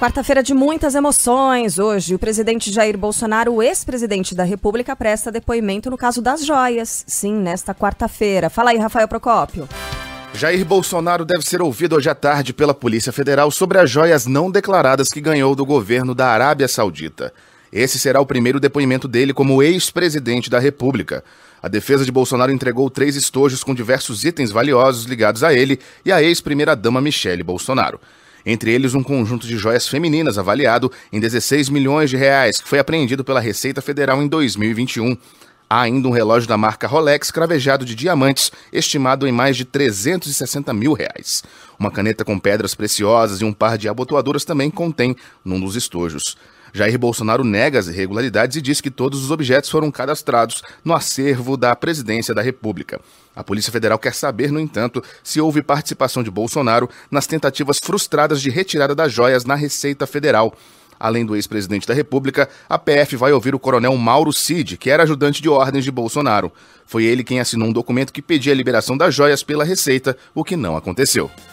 Quarta-feira de muitas emoções. Hoje, o presidente Jair Bolsonaro, ex-presidente da República, presta depoimento no caso das joias. Sim, nesta quarta-feira. Fala aí, Rafael Procópio. Jair Bolsonaro deve ser ouvido hoje à tarde pela Polícia Federal sobre as joias não declaradas que ganhou do governo da Arábia Saudita. Esse será o primeiro depoimento dele como ex-presidente da República. A defesa de Bolsonaro entregou três estojos com diversos itens valiosos ligados a ele e à ex-primeira-dama Michele Bolsonaro entre eles um conjunto de joias femininas avaliado em 16 milhões de reais, que foi apreendido pela Receita Federal em 2021. Há ainda um relógio da marca Rolex cravejado de diamantes, estimado em mais de 360 mil reais. Uma caneta com pedras preciosas e um par de abotoaduras também contém num dos estojos. Jair Bolsonaro nega as irregularidades e diz que todos os objetos foram cadastrados no acervo da Presidência da República. A Polícia Federal quer saber, no entanto, se houve participação de Bolsonaro nas tentativas frustradas de retirada das joias na Receita Federal. Além do ex-presidente da República, a PF vai ouvir o coronel Mauro Cid, que era ajudante de ordens de Bolsonaro. Foi ele quem assinou um documento que pedia a liberação das joias pela Receita, o que não aconteceu.